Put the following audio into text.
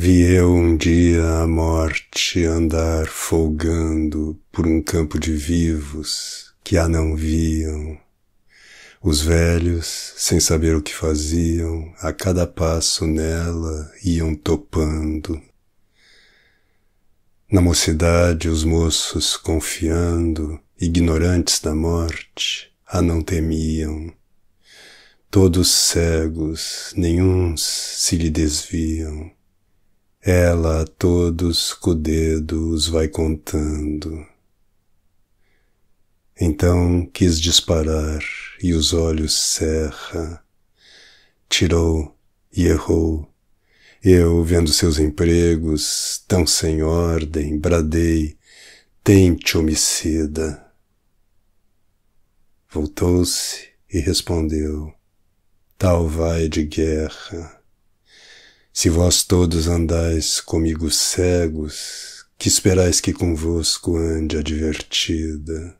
Vi eu um dia a morte andar folgando por um campo de vivos que a não viam. Os velhos, sem saber o que faziam, a cada passo nela iam topando. Na mocidade, os moços confiando, ignorantes da morte, a não temiam. Todos cegos, nenhum se lhe desviam ela a todos com o dedo os vai contando. Então quis disparar e os olhos cerra. Tirou e errou. Eu, vendo seus empregos tão sem ordem, bradei, tente homicida. Voltou-se e respondeu, tal vai de guerra. Se vós todos andais comigo cegos, que esperais que convosco ande advertida?